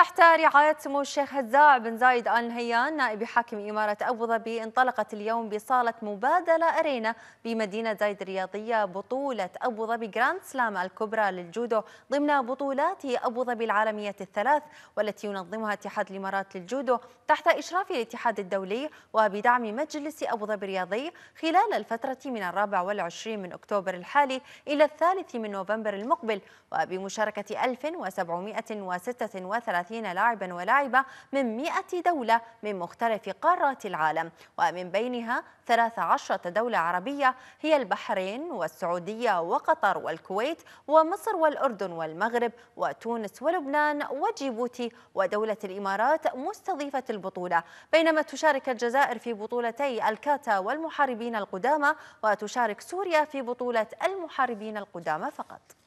تحت رعاية سمو الشيخ هزاع بن زايد آل نهيان نائب حاكم إمارة أبو ظبي انطلقت اليوم بصالة مبادلة أرينا بمدينة زايد الرياضية بطولة أبو ظبي جراند سلام الكبرى للجودو ضمن بطولات أبو ظبي العالمية الثلاث والتي ينظمها اتحاد الإمارات للجودو تحت إشراف الاتحاد الدولي وبدعم مجلس أبو ظبي الرياضي خلال الفترة من الرابع والعشرين من أكتوبر الحالي إلى الثالث من نوفمبر المقبل وبمشاركة 1736 30 لاعبا ولاعبة من 100 دولة من مختلف قارات العالم ومن بينها 13 دولة عربية هي البحرين والسعودية وقطر والكويت ومصر والأردن والمغرب وتونس ولبنان وجيبوتي ودولة الإمارات مستضيفة البطولة بينما تشارك الجزائر في بطولتي الكاتا والمحاربين القدامى وتشارك سوريا في بطولة المحاربين القدامى فقط